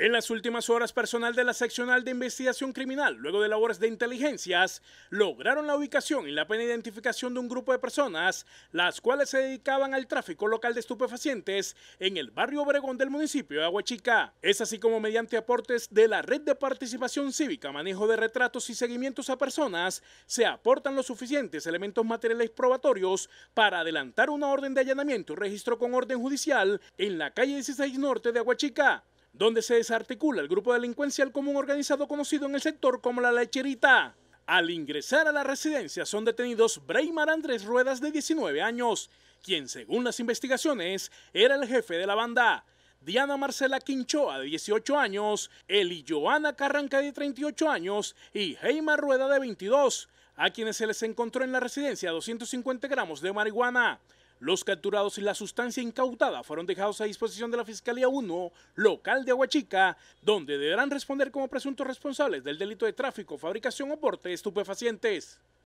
En las últimas horas, personal de la seccional de investigación criminal, luego de labores de inteligencias, lograron la ubicación y la pena identificación de un grupo de personas, las cuales se dedicaban al tráfico local de estupefacientes en el barrio Obregón del municipio de Aguachica. Es así como mediante aportes de la Red de Participación Cívica, manejo de retratos y seguimientos a personas, se aportan los suficientes elementos materiales probatorios para adelantar una orden de allanamiento y registro con orden judicial en la calle 16 Norte de Aguachica donde se desarticula el grupo delincuencial común organizado conocido en el sector como la lecherita. Al ingresar a la residencia son detenidos Breymar Andrés Ruedas de 19 años, quien según las investigaciones era el jefe de la banda, Diana Marcela Quinchoa de 18 años, Eli Joana Carranca de 38 años y Heymar Rueda de 22, a quienes se les encontró en la residencia 250 gramos de marihuana. Los capturados y la sustancia incautada fueron dejados a disposición de la Fiscalía 1, local de Aguachica, donde deberán responder como presuntos responsables del delito de tráfico, fabricación o porte de estupefacientes.